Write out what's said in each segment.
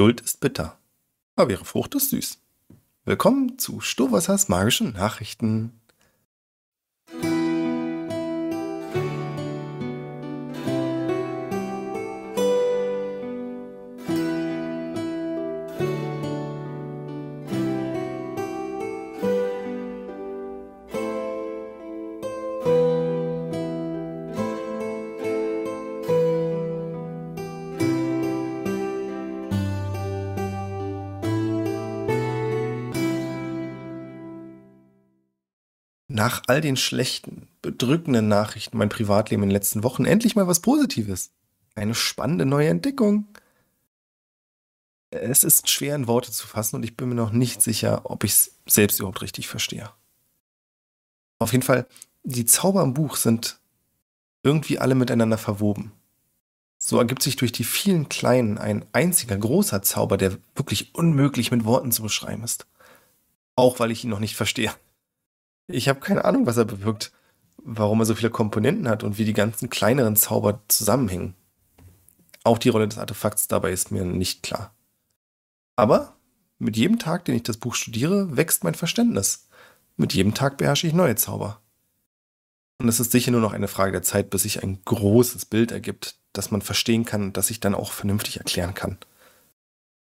Geduld ist bitter, aber ihre Frucht ist süß. Willkommen zu Stohwassers magischen Nachrichten. nach all den schlechten, bedrückenden Nachrichten mein Privatleben in den letzten Wochen endlich mal was Positives. Eine spannende neue Entdeckung. Es ist schwer in Worte zu fassen und ich bin mir noch nicht sicher, ob ich es selbst überhaupt richtig verstehe. Auf jeden Fall, die Zauber im Buch sind irgendwie alle miteinander verwoben. So ergibt sich durch die vielen kleinen ein einziger großer Zauber, der wirklich unmöglich mit Worten zu beschreiben ist. Auch weil ich ihn noch nicht verstehe. Ich habe keine Ahnung, was er bewirkt, warum er so viele Komponenten hat und wie die ganzen kleineren Zauber zusammenhängen. Auch die Rolle des Artefakts dabei ist mir nicht klar. Aber mit jedem Tag, den ich das Buch studiere, wächst mein Verständnis. Mit jedem Tag beherrsche ich neue Zauber. Und es ist sicher nur noch eine Frage der Zeit, bis sich ein großes Bild ergibt, das man verstehen kann und das ich dann auch vernünftig erklären kann.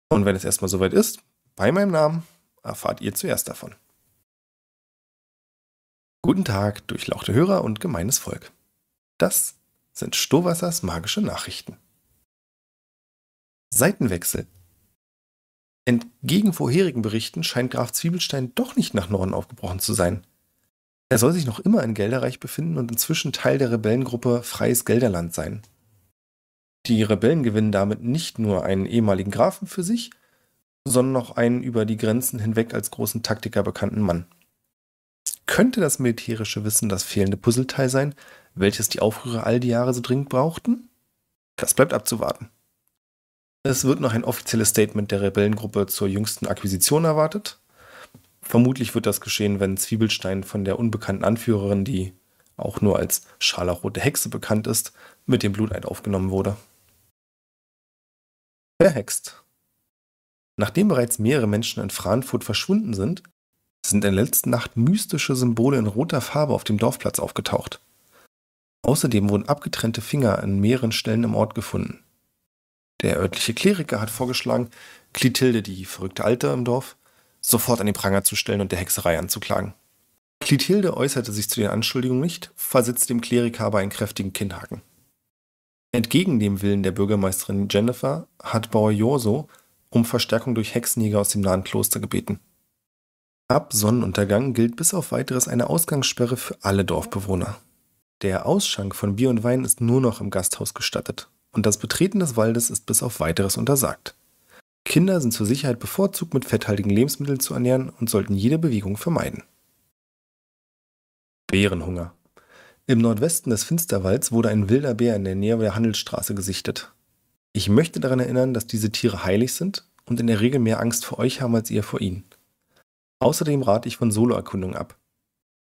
Und wenn es erstmal soweit ist, bei meinem Namen erfahrt ihr zuerst davon. Guten Tag, durchlauchte Hörer und gemeines Volk. Das sind Stowassers magische Nachrichten. Seitenwechsel. Entgegen vorherigen Berichten scheint Graf Zwiebelstein doch nicht nach Norden aufgebrochen zu sein. Er soll sich noch immer in Gelderreich befinden und inzwischen Teil der Rebellengruppe Freies Gelderland sein. Die Rebellen gewinnen damit nicht nur einen ehemaligen Grafen für sich, sondern auch einen über die Grenzen hinweg als großen Taktiker bekannten Mann. Könnte das militärische Wissen das fehlende Puzzleteil sein, welches die Aufrührer all die Jahre so dringend brauchten? Das bleibt abzuwarten. Es wird noch ein offizielles Statement der Rebellengruppe zur jüngsten Akquisition erwartet. Vermutlich wird das geschehen, wenn Zwiebelstein von der unbekannten Anführerin, die auch nur als scharlachrote Hexe bekannt ist, mit dem Bluteid aufgenommen wurde. Verhext. Nachdem bereits mehrere Menschen in Frankfurt verschwunden sind, sind in der letzten Nacht mystische Symbole in roter Farbe auf dem Dorfplatz aufgetaucht. Außerdem wurden abgetrennte Finger an mehreren Stellen im Ort gefunden. Der örtliche Kleriker hat vorgeschlagen, Klitilde, die verrückte Alte im Dorf, sofort an den Pranger zu stellen und der Hexerei anzuklagen. Klitilde äußerte sich zu den Anschuldigungen nicht, versetzte dem Kleriker aber einen kräftigen Kinnhaken. Entgegen dem Willen der Bürgermeisterin Jennifer hat Bauer Jorso um Verstärkung durch Hexenjäger aus dem nahen Kloster gebeten. Ab Sonnenuntergang gilt bis auf weiteres eine Ausgangssperre für alle Dorfbewohner. Der Ausschank von Bier und Wein ist nur noch im Gasthaus gestattet und das Betreten des Waldes ist bis auf weiteres untersagt. Kinder sind zur Sicherheit bevorzugt mit fetthaltigen Lebensmitteln zu ernähren und sollten jede Bewegung vermeiden. Bärenhunger. Im Nordwesten des Finsterwalds wurde ein wilder Bär in der Nähe der Handelsstraße gesichtet. Ich möchte daran erinnern, dass diese Tiere heilig sind und in der Regel mehr Angst vor euch haben als ihr vor ihnen. Außerdem rate ich von Soloerkundungen ab.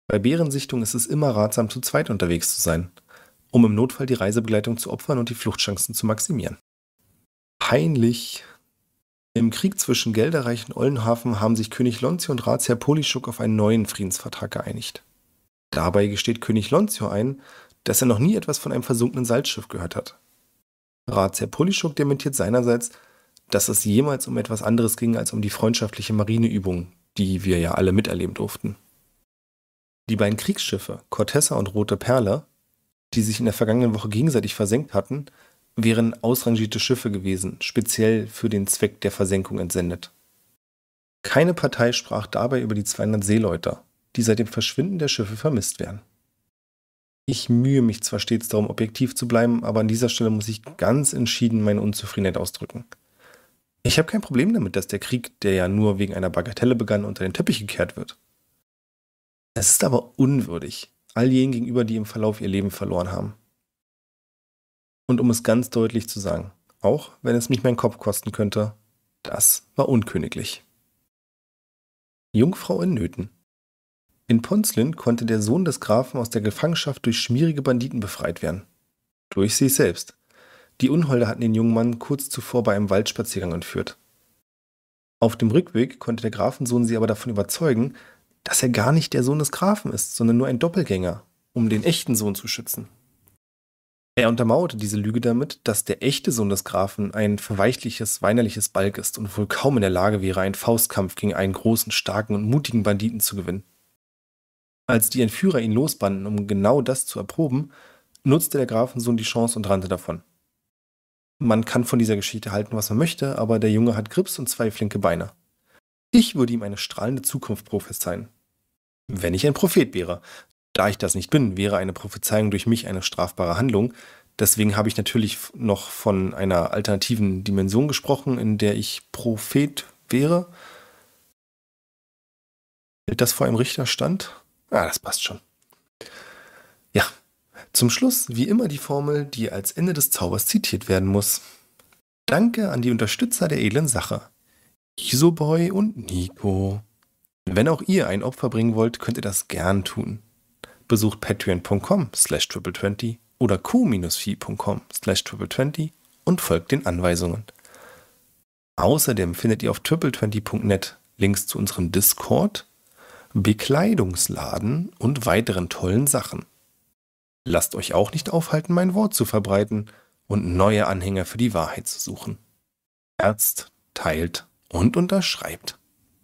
Bei Bärensichtung ist es immer ratsam, zu zweit unterwegs zu sein, um im Notfall die Reisebegleitung zu opfern und die Fluchtchancen zu maximieren. Peinlich. Im Krieg zwischen Gelderreich und Ollenhafen haben sich König Lonzio und Ratsherr Polischuk auf einen neuen Friedensvertrag geeinigt. Dabei gesteht König Lonzio ein, dass er noch nie etwas von einem versunkenen Salzschiff gehört hat. Ratsherr Polischuk dementiert seinerseits, dass es jemals um etwas anderes ging als um die freundschaftliche Marineübung, die wir ja alle miterleben durften. Die beiden Kriegsschiffe, Cortessa und Rote Perle, die sich in der vergangenen Woche gegenseitig versenkt hatten, wären ausrangierte Schiffe gewesen, speziell für den Zweck der Versenkung entsendet. Keine Partei sprach dabei über die 200 Seeleute, die seit dem Verschwinden der Schiffe vermisst werden. Ich mühe mich zwar stets darum, objektiv zu bleiben, aber an dieser Stelle muss ich ganz entschieden meine Unzufriedenheit ausdrücken. Ich habe kein Problem damit, dass der Krieg, der ja nur wegen einer Bagatelle begann, unter den Teppich gekehrt wird. Es ist aber unwürdig, all jenen gegenüber, die im Verlauf ihr Leben verloren haben. Und um es ganz deutlich zu sagen, auch wenn es mich meinen Kopf kosten könnte, das war unköniglich. Jungfrau in Nöten. In Ponslin konnte der Sohn des Grafen aus der Gefangenschaft durch schmierige Banditen befreit werden. Durch sich selbst, die Unholde hatten den jungen Mann kurz zuvor bei einem Waldspaziergang entführt. Auf dem Rückweg konnte der Grafensohn sie aber davon überzeugen, dass er gar nicht der Sohn des Grafen ist, sondern nur ein Doppelgänger, um den echten Sohn zu schützen. Er untermauerte diese Lüge damit, dass der echte Sohn des Grafen ein verweichliches, weinerliches Balg ist und wohl kaum in der Lage wäre, einen Faustkampf gegen einen großen, starken und mutigen Banditen zu gewinnen. Als die Entführer ihn losbanden, um genau das zu erproben, nutzte der Grafensohn die Chance und rannte davon. Man kann von dieser Geschichte halten, was man möchte, aber der Junge hat Grips und zwei flinke Beine. Ich würde ihm eine strahlende Zukunft prophezeien. Wenn ich ein Prophet wäre. Da ich das nicht bin, wäre eine Prophezeiung durch mich eine strafbare Handlung. Deswegen habe ich natürlich noch von einer alternativen Dimension gesprochen, in der ich Prophet wäre. Hält das vor einem Richterstand? Ah, das passt schon. Zum Schluss wie immer die Formel, die als Ende des Zaubers zitiert werden muss. Danke an die Unterstützer der edlen Sache. Isoboy und Nico. Wenn auch ihr ein Opfer bringen wollt, könnt ihr das gern tun. Besucht patreon.com slash triple20 oder co-fi.com slash triple20 und folgt den Anweisungen. Außerdem findet ihr auf triple20.net Links zu unserem Discord, Bekleidungsladen und weiteren tollen Sachen. Lasst euch auch nicht aufhalten, mein Wort zu verbreiten und neue Anhänger für die Wahrheit zu suchen. Herzt, teilt und unterschreibt.